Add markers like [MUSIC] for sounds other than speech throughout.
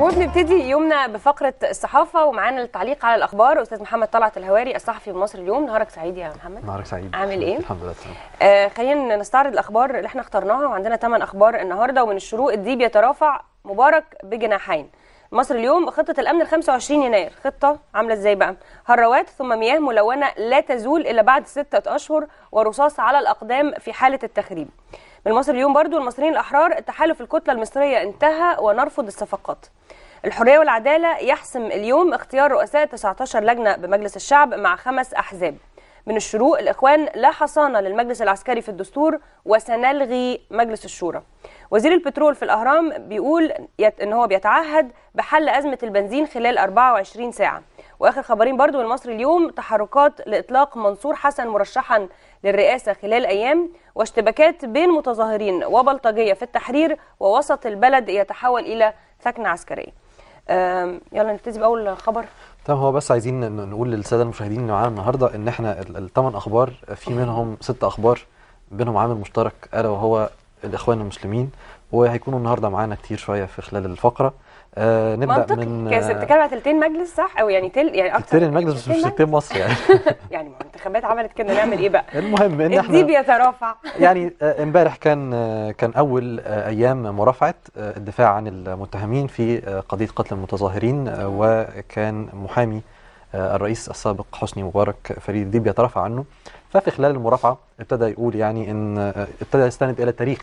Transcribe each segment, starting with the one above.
وبنبتدي يومنا بفقره الصحافه ومعانا التعليق على الاخبار استاذ محمد طلعت الهواري الصحفي المصري مصر اليوم نهارك سعيد يا محمد نهارك سعيد عامل ايه الحمد لله آه خلينا نستعرض الاخبار اللي احنا اخترناها وعندنا 8 اخبار النهارده ومن الشروق الديب يترافع مبارك بجناحين مصر اليوم خطه الامن ل 25 يناير خطه عامله ازاي بقى هروات ثم مياه ملونه لا تزول الا بعد ستة اشهر ورصاص على الاقدام في حاله التخريب المصري اليوم برضو المصريين الأحرار تحالف الكتلة المصرية انتهى ونرفض الصفقات الحرية والعدالة يحسم اليوم اختيار رؤساء 19 لجنة بمجلس الشعب مع خمس أحزاب من الشروق الإخوان لا حصانة للمجلس العسكري في الدستور وسنلغي مجلس الشورى وزير البترول في الأهرام بيقول إن هو بيتعهد بحل أزمة البنزين خلال 24 ساعة وآخر خبرين برضو من مصر اليوم تحركات لإطلاق منصور حسن مرشحا للرئاسة خلال أيام واشتباكات بين متظاهرين وبلطجية في التحرير ووسط البلد يتحول إلى ثكنة عسكرية يلا نبتدي باول خبر طيب هو بس عايزين نقول للساده المشاهدين اللي معانا النهارده ان احنا الثمان اخبار في منهم ست اخبار بينهم عامل مشترك الا وهو الاخوان المسلمين وهيكونوا النهارده معانا كتير شويه في خلال الفقره آه نبدا منطقي. من كانت آه، بتتكلم على تلتين مجلس صح او يعني تل يعني اكتر تلتين المجلس بس مش تلتين مصر يعني [LAUGHS] يعني الانتخابات عملت كده نعمل ايه بقى [LAUGHS] المهم ان احنا الديب يترافع [LAUGHS] يعني آه، امبارح آه كان آه كان اول آه ايام مرافعه آه الدفاع عن المتهمين في آه قضيه قتل المتظاهرين آه وكان محامي آه الرئيس السابق حسني مبارك فريد الديب يترافع عنه ففي خلال المرافعه ابتدى يقول يعني ان آه، ابتدى يستند الى تاريخ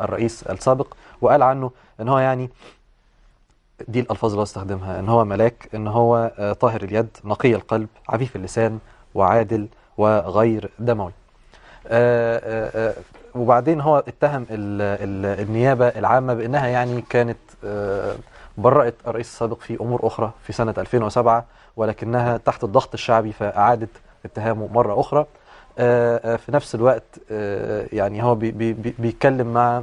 الرئيس السابق وقال عنه ان هو يعني دي الألفاظ اللي استخدمها إن هو ملاك إن هو آه، طاهر اليد نقي القلب عفيف اللسان وعادل وغير دموي آه، آه، وبعدين هو اتهم النيابة العامة بأنها يعني كانت برأت الرئيس السابق في أمور أخرى في سنة 2007 ولكنها تحت الضغط الشعبي فأعادت اتهامه مرة أخرى في نفس الوقت يعني هو بيتكلم مع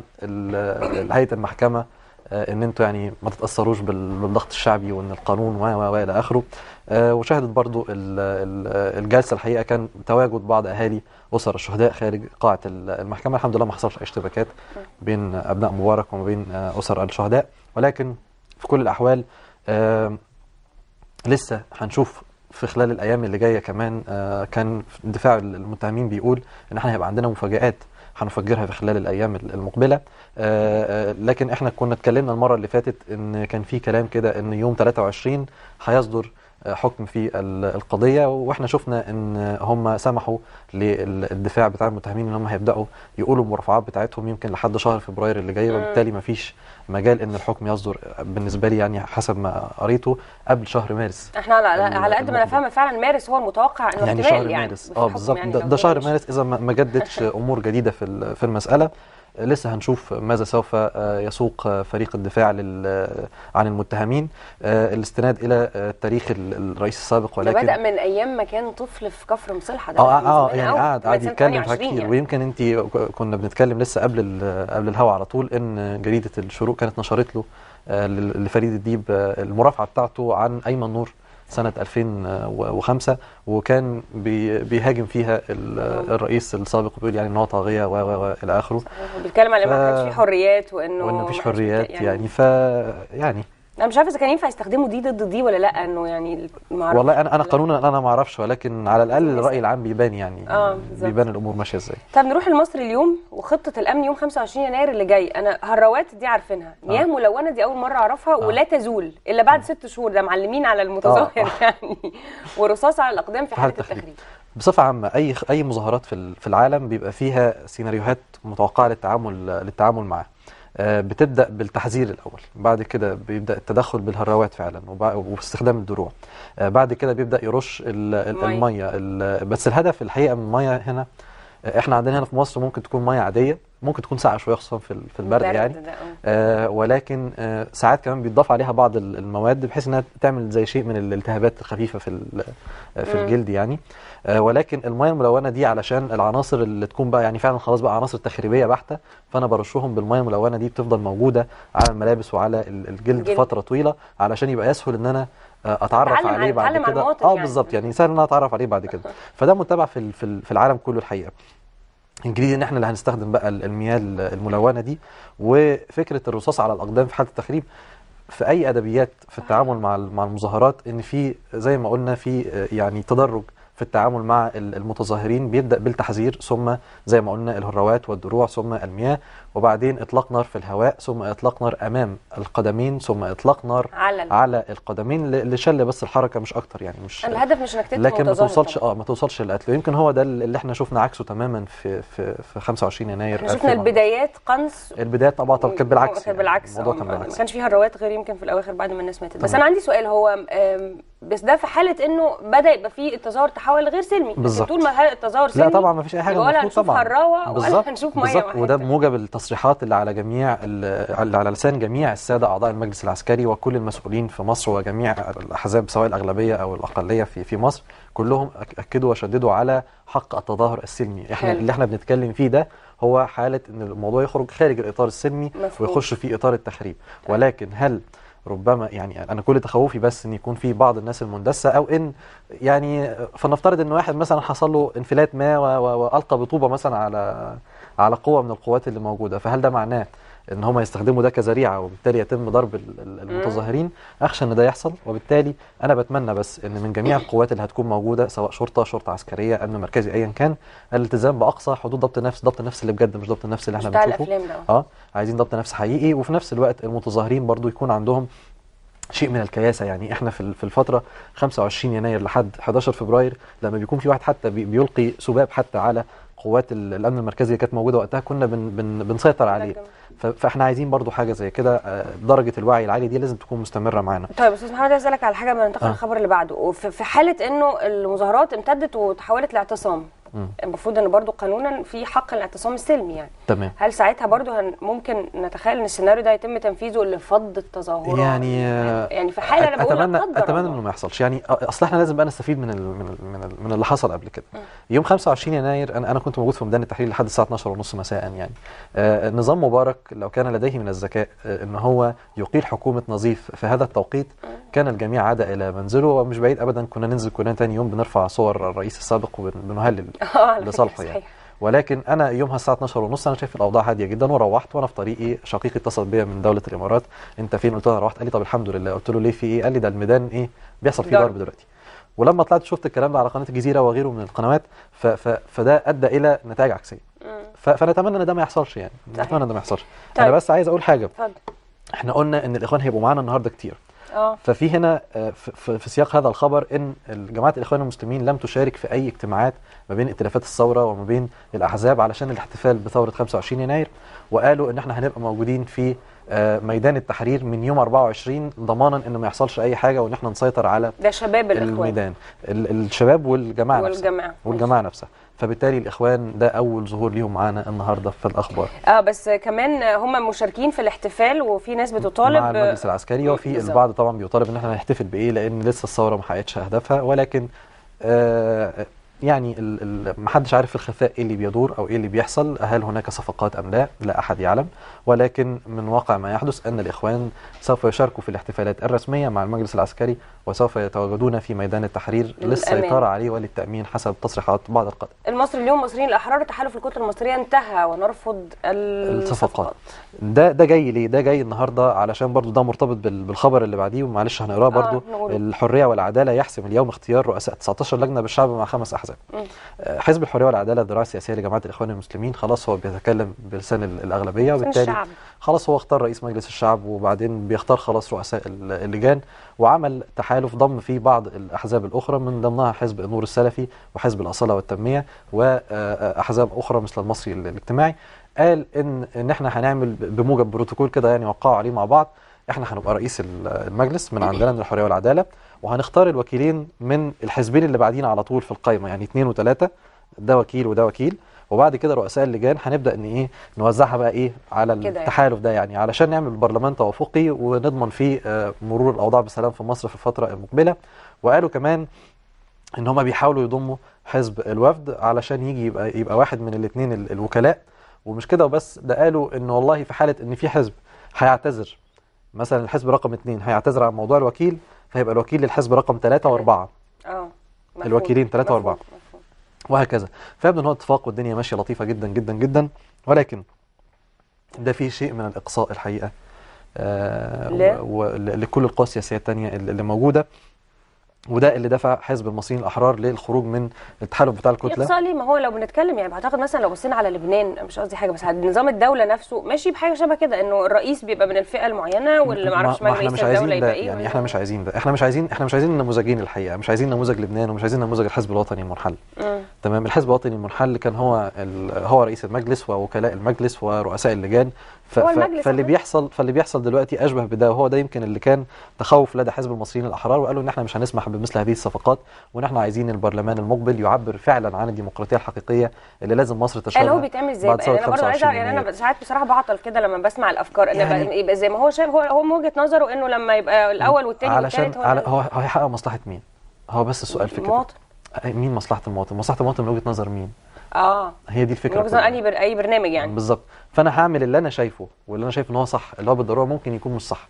هيئة المحكمة آه، ان انتوا يعني ما تتاثروش بالضغط الشعبي وان القانون و و الى اخره آه، وشهدت برضو الجلسه الحقيقه كان تواجد بعض اهالي اسر الشهداء خارج قاعه المحكمه الحمد لله ما حصلش اي اشتباكات بين ابناء مبارك وما بين آه، اسر الشهداء ولكن في كل الاحوال لسه هنشوف في خلال الايام اللي جايه كمان كان دفاع المتهمين بيقول ان احنا هيبقى عندنا مفاجات هنفجرها في خلال الايام المقبله آه، آه، لكن احنا كنا اتكلمنا المره اللي فاتت ان كان في كلام كده ان يوم 23 هيصدر حكم في القضية واحنا شفنا ان هم سمحوا للدفاع بتاع المتهمين ان هم هيبدأوا يقولوا المرافعات بتاعتهم يمكن لحد شهر فبراير اللي جاي وبالتالي ما فيش مجال ان الحكم يصدر بالنسبة لي يعني حسب ما قريته قبل شهر مارس احنا على, على قد ما انا فاهمة فعلا مارس هو المتوقع انه يعني شهر يعني مارس اه بالظبط يعني ده, ده شهر مارس اذا ما جددش امور جديدة في المسألة لسه هنشوف ماذا سوف آه، يسوق آه، فريق الدفاع آه، عن المتهمين الاستناد الى تاريخ الرئيس السابق ولكن بدا من ايام ما كان طفل في كفر مصلحه ده اه اه يعني قعد قعد يتكلم كتير يعني. ويمكن انت كنا بنتكلم لسه قبل قبل الهوا على طول ان جريده الشروق كانت نشرت له لفريد الديب المرافعه بتاعته عن ايمن نور سنة 2005 وكان بيهاجم فيها آه. الرئيس السابق وبيقول يعني ان هو طاغية و الى اخره بيتكلم على ما كانش في حريات وانه وانه مفيش حريات يعني, يعني ف يعني انا مش عارف اذا كان ينفع يستخدموا دي ضد دي ولا لا انه يعني معرفش. والله انا انا قانونا انا ما اعرفش ولكن على الاقل الراي العام بيبان يعني آه بيبان الامور ماشيه ازاي طب نروح لمصر اليوم وخطه الامن يوم 25 يناير اللي جاي انا هروات دي عارفينها مياه آه. ملونه دي اول مره اعرفها آه. ولا تزول الا بعد آه. ست شهور ده معلمين على المتظاهر آه. [LAUGHS] يعني ورصاص على الاقدام في حاله التخريب بصفه عامه اي اي مظاهرات في العالم بيبقى فيها سيناريوهات متوقعه للتعامل للتعامل معاها آه، بتبدا بالتحذير الاول بعد كده بيبدا التدخل بالهراوات فعلا واستخدام الدروع آه، بعد كده بيبدا يرش الميه بس الهدف الحقيقه من الميه هنا احنا عندنا هنا في مصر ممكن تكون ميه عاديه ممكن تكون ساقعه شويه خصوصا في في البرد يعني اه. آه ولكن آه ساعات كمان بيتضاف عليها بعض المواد بحيث انها تعمل زي شيء من الالتهابات الخفيفه في آه، في الجلد يعني آه ولكن الميه الملونه دي علشان العناصر اللي تكون بقى يعني فعلا خلاص بقى عناصر تخريبيه بحته فانا برشهم بالميه الملونه دي بتفضل موجوده على الملابس وعلى الجلد, الجلد. فتره طويله علشان يبقى يسهل ان انا اتعرف عليه بعد كده اه يعني. بالظبط يعني سهل ان انا اتعرف عليه بعد كده فده متبع في في العالم كله الحقيقه الجديد ان احنا اللي هنستخدم بقى المياه الملونه دي وفكره الرصاص على الاقدام في حاله التخريب في اي ادبيات في التعامل مع مع المظاهرات ان في زي ما قلنا في آه، يعني تدرج في التعامل مع المتظاهرين بيبدا بالتحذير ثم زي ما قلنا الهراوات والدروع ثم المياه وبعدين اطلاق نار في الهواء ثم اطلاق نار امام القدمين ثم اطلاق نار على, على القدمين لشل بس الحركه مش اكتر يعني مش الهدف مش انك تقتل لكن ما توصلش اه ما توصلش للقتل يمكن هو ده اللي احنا شفنا عكسه تماما في في, في 25 يناير شفنا البدايات قنص البدايات طبعا كانت بالعكس يعني بالعكس الموضوع كان آه، بالعكس ما كانش فيه هراوات غير يمكن في الاواخر بعد ما الناس ماتت بس انا عندي سؤال هو بس ده في حاله انه بدا يبقى في التظاهر تحول غير سلمي بالظبط طول ما التظاهر سلمي لا طبعا ما فيش اي حاجه ولا هنشوف طبعا ولا هنشوف ميه بالظبط وده بموجب التصريحات اللي على جميع اللي على لسان جميع الساده اعضاء المجلس العسكري وكل المسؤولين في مصر وجميع الاحزاب سواء الاغلبيه او الاقليه في في مصر كلهم اكدوا وشددوا على حق التظاهر السلمي احنا حل. اللي احنا بنتكلم فيه ده هو حاله ان الموضوع يخرج خارج الاطار السلمي مفهوم. ويخش في اطار التخريب ولكن هل ربما يعني انا كل تخوفي بس ان يكون في بعض الناس المندسه او ان يعني فلنفترض ان واحد مثلا حصل له انفلات ما والقى بطوبه مثلا على على قوه من القوات اللي موجوده فهل ده معناه ان هم يستخدموا ده كذريعه وبالتالي يتم ضرب المتظاهرين اخشى ان ده يحصل وبالتالي انا بتمنى بس ان من جميع القوات اللي هتكون موجوده سواء شرطه شرطه عسكريه امن مركزي ايا كان الالتزام باقصى حدود ضبط النفس ضبط النفس اللي بجد مش ضبط النفس اللي احنا بنشوفه اه عايزين ضبط نفس حقيقي وفي نفس الوقت المتظاهرين برضو يكون عندهم شيء من الكياسه يعني احنا في الفتره 25 يناير لحد 11 فبراير لما بيكون في واحد حتى بيلقي سباب حتى على قوات الامن المركزي اللي كانت موجوده وقتها كنا بن بن بنسيطر عليه فاحنا عايزين برضو حاجه زي كده آه، درجه الوعي العالي دي لازم تكون مستمره معانا طيب استاذ محمد عايز اسالك على حاجه من ما ننتقل للخبر آه. اللي بعده في حاله انه المظاهرات امتدت وتحولت لاعتصام المفروض ان برضو قانونا في حق الاعتصام السلمي يعني تمام هل ساعتها برضو هن ممكن نتخيل ان السيناريو ده يتم تنفيذه لفض التظاهرات يعني يعني في حاله انا بقول اتمنى اتمنى انه ما يحصلش يعني اصل احنا لازم بقى نستفيد من الـ من الـ من, الـ من اللي حصل قبل كده م. يوم 25 يناير انا انا كنت موجود في ميدان التحرير لحد الساعه 12 ونص مساء يعني آه نظام مبارك لو كان لديه من الذكاء آه ان هو يقيل حكومه نظيف في هذا التوقيت كان الجميع عاد الى منزله ومش بعيد ابدا كنا ننزل كلنا ثاني يوم بنرفع صور الرئيس السابق وبنهلل [LAUGHS] آه، لصالحه يعني ولكن انا يومها الساعه 12 ونص انا شايف الاوضاع هاديه جدا وروحت وانا في طريقي شقيقي اتصل بيا من دوله الامارات انت فين قلت له انا روحت قال لي طب الحمد لله قلت له ليه في ايه قال لي ده الميدان ايه بيحصل فيه ضرب دلوقتي ولما طلعت شفت الكلام ده على قناه الجزيره وغيره من القنوات ف ف فده ادى الى نتائج عكسيه فنتمنى ان ده ما يحصلش يعني نتمنى ان ده ما يحصلش طيب. انا بس عايز اقول حاجه فضل. احنا قلنا ان الاخوان هيبقوا معانا النهارده كتير اه. ففي هنا آه، في سياق هذا الخبر ان جماعه الاخوان المسلمين لم تشارك في اي اجتماعات ما بين ائتلافات الثوره وما بين الاحزاب علشان الاحتفال بثوره 25 يناير وقالوا ان احنا هنبقى موجودين في آه، ميدان التحرير من يوم 24 ضمانا ان ما يحصلش اي حاجه وان احنا نسيطر على ده شباب الاخوان الميدان الشباب والجماعه والجماعه نفسها والجماعه نفسها فبالتالي الاخوان ده اول ظهور ليهم معانا النهارده في الاخبار اه بس كمان هم مشاركين في الاحتفال وفي ناس بتطالب مع المجلس العسكري وفي البعض طبعا بيطالب ان احنا نحتفل بايه لان لسه الثوره ما حققتش اهدافها ولكن آه يعني ما حدش عارف في الخفاء ايه اللي بيدور او ايه اللي بيحصل هل هناك صفقات ام لا لا احد يعلم ولكن من واقع ما يحدث ان الاخوان سوف يشاركوا في الاحتفالات الرسميه مع المجلس العسكري وسوف يتواجدون في ميدان التحرير للسيطرة عليه وللتأمين حسب تصريحات بعض القادة المصري اليوم مصريين الأحرار تحالف الكتلة المصرية انتهى ونرفض الصفقات ده ده جاي ليه ده جاي النهاردة علشان برضو ده مرتبط بالخبر اللي بعديه ومعلش هنقراه آه، برضو آه الحرية والعدالة يحسم اليوم اختيار رؤساء 19 لجنة بالشعب مع خمس أحزاب آه، حزب الحرية والعدالة الذراع السياسية لجماعة الإخوان المسلمين خلاص هو بيتكلم بلسان الأغلبية وبالتالي خلاص هو اختار رئيس مجلس الشعب وبعدين بيختار خلاص رؤساء اللجان وعمل تحالف ضم فيه بعض الأحزاب الأخرى من ضمنها حزب النور السلفي وحزب الأصالة والتنمية وأحزاب أخرى مثل المصري الاجتماعي قال إن, إن إحنا هنعمل بموجب بروتوكول كده يعني وقعوا عليه مع بعض إحنا هنبقى رئيس المجلس من عندنا من الحرية والعدالة وهنختار الوكيلين من الحزبين اللي بعدين على طول في القايمة يعني اثنين وثلاثة ده وكيل وده وكيل وبعد كده رؤساء اللجان هنبدا ان ايه نوزعها بقى ايه على يعني. التحالف ده يعني علشان نعمل برلمان توافقي ونضمن فيه آه، مرور الاوضاع بسلام في مصر في الفتره المقبله وقالوا كمان ان هم بيحاولوا يضموا حزب الوفد علشان يجي يبقى يبقى واحد من الاثنين الوكلاء ومش كده وبس ده قالوا ان والله في حاله ان في حزب هيعتذر مثلا الحزب رقم اثنين هيعتذر عن موضوع الوكيل فهيبقى الوكيل للحزب رقم ثلاثة واربعة اه الوكيلين ثلاثة واربعة وهكذا فيبدو ان هو اتفاق والدنيا ماشيه لطيفه جدا جدا جدا ولكن ده فيه شيء من الاقصاء الحقيقه آه لكل القوى السياسيه الثانيه اللي موجوده وده اللي دفع حزب المصريين الاحرار للخروج من التحالف بتاع الكتله اقتصادي ما هو لو بنتكلم يعني بعتقد مثلا لو بصينا على لبنان مش قصدي حاجه بس نظام الدوله نفسه ماشي بحاجه شبه كده انه الرئيس بيبقى من الفئه المعينه واللي ما اعرفش ما احنا مش عايزين ده يعني, يعني احنا مش عايزين ده احنا مش عايزين احنا مش عايزين نموذجين الحقيقه مش عايزين نموذج لبنان ومش عايزين نموذج الحزب الوطني المنحل تمام الحزب الوطني المنحل كان هو هو رئيس المجلس ووكلاء المجلس ورؤساء اللجان ف... هو المجلس فاللي بيحصل فاللي بيحصل دلوقتي اشبه بده وهو ده يمكن اللي كان تخوف لدى حزب المصريين الاحرار وقالوا ان احنا مش هنسمح بمثل هذه الصفقات وان احنا عايزين البرلمان المقبل يعبر فعلا عن الديمقراطيه الحقيقيه اللي لازم مصر تشهدها قالوا بيتعمل ازاي بقى انا برضه عايز يعني انا ساعات بصراحه بعطل كده لما بسمع الافكار ان يعني يبقى زي ما هو شايف هو هو وجهه نظره انه لما يبقى الاول والثاني والثالث هو على هو هيحقق مصلحه مين؟ هو بس السؤال في كده مين مصلحه المواطن؟ مصلحه المواطن من وجهه نظر مين؟ اه هي دي الفكره بالظبط اي اي برنامج يعني بالظبط فانا هعمل اللي انا شايفه واللي انا شايف ان هو صح اللي هو بالضروره ممكن يكون مش صح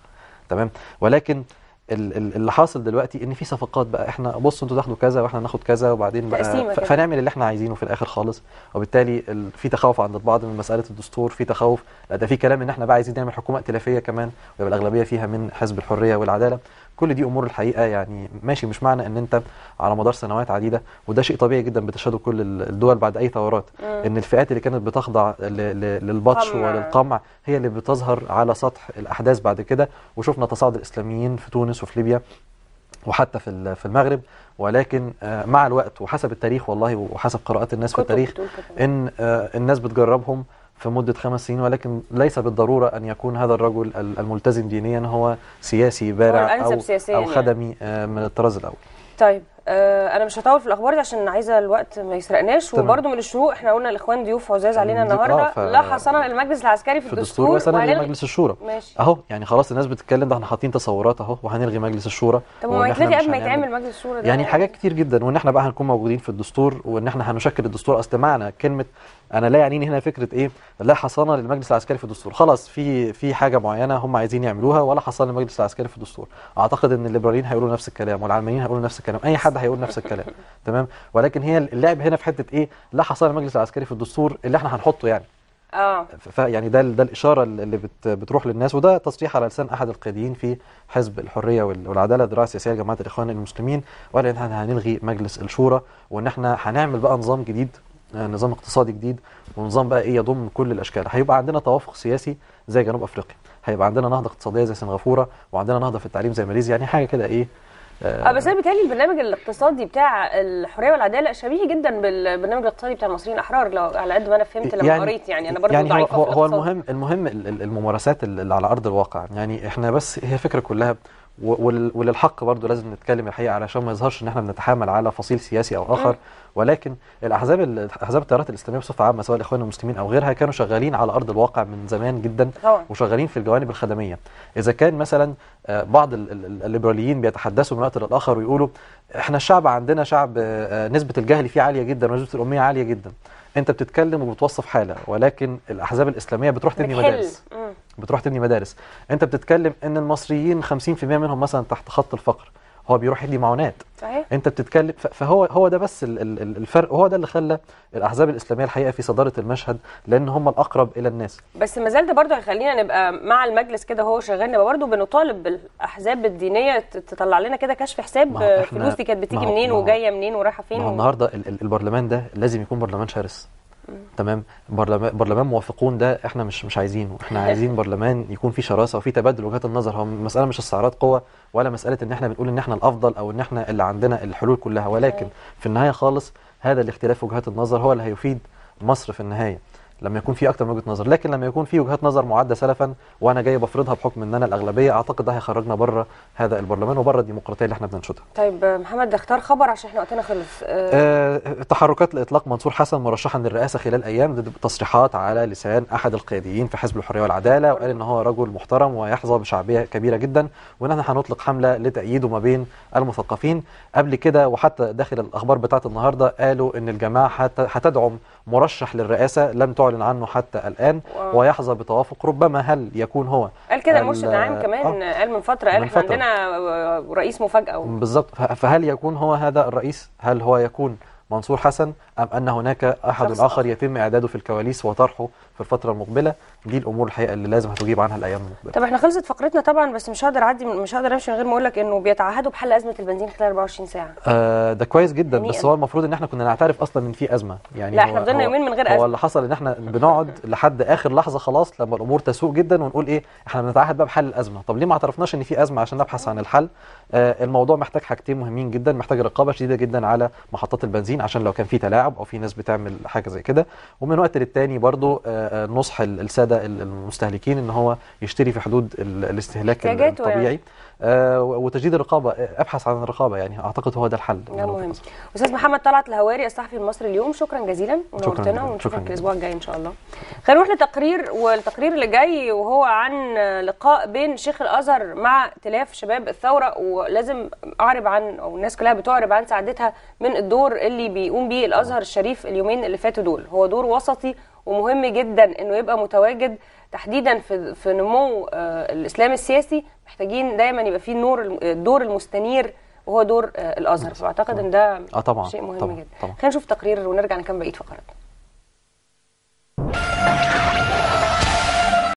تمام ولكن اللي حاصل دلوقتي ان في صفقات بقى احنا بصوا انتوا تاخدوا كذا واحنا هناخد كذا وبعدين بقى فنعمل اللي احنا عايزينه في الاخر خالص وبالتالي في تخوف عند البعض من مساله الدستور في تخوف لا ده في كلام ان احنا بقى عايزين نعمل حكومه ائتلافيه كمان ويبقى الاغلبيه فيها من حزب الحريه والعداله كل دي امور الحقيقه يعني ماشي مش معنى ان انت على مدار سنوات عديده وده شيء طبيعي جدا بتشهده كل الدول بعد اي ثورات آه. ان الفئات اللي كانت بتخضع للبطش وللقمع هي اللي بتظهر على سطح الاحداث بعد كده وشفنا تصاعد الاسلاميين في تونس وفي ليبيا وحتى في في المغرب ولكن آه، مع الوقت وحسب التاريخ والله وحسب قراءات الناس في التاريخ ان آه، الناس بتجربهم في مدة خمس سنين ولكن ليس بالضرورة أن يكون هذا الرجل الملتزم دينيا هو سياسي بارع أو, أو يعني. خدمي يعني. من الطراز الأول طيب آه، انا مش هطول في الاخبار دي عشان عايزه الوقت ما يسرقناش وبرده من الشروق احنا قلنا الاخوان ضيوف عزاز علينا آه، النهارده ف... لا حصنا المجلس العسكري في, في الدستور, الدستور وسنلغي مجلس الشورى ماشي اهو يعني خلاص الناس بتتكلم ده احنا حاطين تصورات اهو وهنلغي مجلس الشورى طب ما يتلغي قبل ما يتعمل مجلس الشورى ده يعني حاجات كتير جدا وان احنا بقى هنكون موجودين في الدستور وان احنا هنشكل الدستور اصل معنى كلمه انا لا يعنيني هنا فكره ايه لا حصانه للمجلس العسكري في الدستور خلاص في في حاجه معينه هم عايزين يعملوها ولا حصانه للمجلس العسكري في الدستور اعتقد ان الليبراليين هيقولوا نفس الكلام والعلمانيين هيقولوا نفس الكلام اي حد هيقول نفس الكلام [LAUGHS] تمام ولكن هي اللعب هنا في حته ايه لا حصانه للمجلس العسكري في الدستور اللي احنا هنحطه يعني اه فيعني ده ده الاشاره اللي بت بتروح للناس وده تصريح على لسان احد القياديين في حزب الحريه والعداله الدراسه السياسيه لجماعه الاخوان المسلمين وقال ان احنا هنلغي مجلس الشورى وان احنا هنعمل بقى نظام جديد آه، نظام اقتصادي جديد ونظام بقى ايه يضم كل الاشكال هيبقى عندنا توافق سياسي زي جنوب افريقيا هيبقى عندنا نهضه اقتصاديه زي سنغافوره وعندنا نهضه في التعليم زي ماليزيا يعني حاجه كده ايه اه, آه، بس انا بيتهيألي البرنامج الاقتصادي بتاع الحريه والعداله شبيه جدا بالبرنامج الاقتصادي بتاع المصريين الاحرار لو على قد ما انا فهمت لما يعني قريت يعني انا برضه يعني هو, هو المهم المهم الممارسات اللي على ارض الواقع يعني احنا بس هي فكره كلها وللحق برضو لازم نتكلم الحقيقه علشان ما يظهرش ان احنا بنتحامل على فصيل سياسي او اخر ولكن الاحزاب احزاب التيارات الاسلاميه بصفه عامه سواء الاخوان المسلمين او غيرها كانوا شغالين على ارض الواقع من زمان جدا وشغالين في الجوانب الخدميه اذا كان مثلا آه، بعض الليبراليين بيتحدثوا من وقت للاخر ويقولوا احنا الشعب عندنا شعب آه، نسبه الجهل فيه عاليه جدا ونسبه الاميه عاليه جدا انت بتتكلم وبتوصف حاله ولكن الاحزاب الاسلاميه بتروح تبني مدارس بتروح تبني مدارس انت بتتكلم ان المصريين 50% منهم مثلا تحت خط الفقر هو بيروح يدي معونات صحيح انت بتتكلم فهو هو ده بس الفرق هو ده اللي خلى الاحزاب الاسلاميه الحقيقه في صداره المشهد لان هم الاقرب الى الناس بس ما زال ده برضه هيخلينا نبقى مع المجلس كده هو شغال نبقى برضه بنطالب بالاحزاب الدينيه تطلع لنا كده كشف حساب فلوس دي كانت بتيجي منين وجايه منين ورايحه فين النهارده البرلمان ده لازم يكون برلمان شرس تمام برلمان برلمان موافقون ده احنا مش مش عايزينه احنا [LAUGHS] عايزين برلمان يكون فيه شراسه وفيه تبادل وجهات النظر هو المساله مش استعراض قوه ولا مساله ان احنا بنقول ان احنا الافضل او ان احنا اللي عندنا الحلول كلها ولكن في النهايه خالص هذا الاختلاف وجهات النظر هو اللي هيفيد مصر في النهايه لما يكون في اكتر من وجهه نظر لكن لما يكون في وجهات نظر معده سلفا وانا جاي بفرضها بحكم ان انا الاغلبيه اعتقد ده هيخرجنا بره هذا البرلمان وبره الديمقراطيه اللي احنا بننشدها طيب محمد اختار خبر عشان احنا وقتنا خلص آه, آه، تحركات لاطلاق منصور حسن مرشحا للرئاسه خلال ايام ضد تصريحات على لسان احد القياديين في حزب الحريه والعداله وقال ان هو رجل محترم ويحظى بشعبيه كبيره جدا وان احنا هنطلق حمله لتاييده ما بين المثقفين قبل كده وحتى داخل الاخبار بتاعه النهارده قالوا ان الجماعه هتدعم مرشح للرئاسة لم تعلن عنه حتى الآن أوه. ويحظى بتوافق ربما هل يكون هو قال كده المرشد العام كمان آه. قال من فترة قال احنا عندنا رئيس مفاجأة بالظبط فهل يكون هو هذا الرئيس هل هو يكون منصور حسن أم أن هناك أحد آخر يتم إعداده في الكواليس وطرحه في الفتره المقبله دي الامور الحقيقه اللي لازم هتجيب عنها الايام المقبله طب احنا خلصت فقرتنا طبعا بس مش هقدر اعدي مش هقدر امشي من غير ما اقول لك انه بيتعهدوا بحل ازمه البنزين خلال 24 ساعه آه ده كويس جدا يعني بس إيه؟ هو المفروض ان احنا كنا نعترف اصلا ان في ازمه يعني لا احنا فضلنا يومين من غير ازمه هو اللي حصل ان احنا بنقعد لحد اخر لحظه خلاص لما الامور تسوء جدا ونقول ايه احنا بنتعهد بقى بحل الازمه طب ليه ما اعترفناش ان في ازمه عشان نبحث عن الحل آه الموضوع محتاج حاجتين مهمين جدا محتاج رقابه شديده جدا على محطات البنزين عشان لو كان في تلاعب او في ناس بتعمل حاجه زي كده ومن وقت للتاني برضو آه نصح الساده المستهلكين ان هو يشتري في حدود الاستهلاك الطبيعي يعني. وتجديد الرقابه آه، ابحث عن الرقابه يعني اعتقد هو ده الحل مهم استاذ محمد طلعت الهواري الصحفي المصري اليوم شكرا جزيلا نورتنا ونشوفك الاسبوع الجاي ان شاء الله خلينا نروح لتقرير والتقرير اللي جاي وهو عن لقاء بين شيخ الازهر مع تلاف شباب الثوره ولازم اعرب عن او الناس كلها بتعرب عن سعادتها من الدور اللي بيقوم بيه الازهر الشريف اليومين اللي فاتوا دول هو دور وسطي ومهم جدا انه يبقى متواجد تحديدا في في نمو آه، الاسلام السياسي محتاجين دايما يبقى فيه نور الدور آه، المستنير وهو دور آه، الازهر فاعتقد ان ده آه طبعا. شيء مهم طبعا. جدا خلينا نشوف تقرير ونرجع نكمل بقيه فقراتنا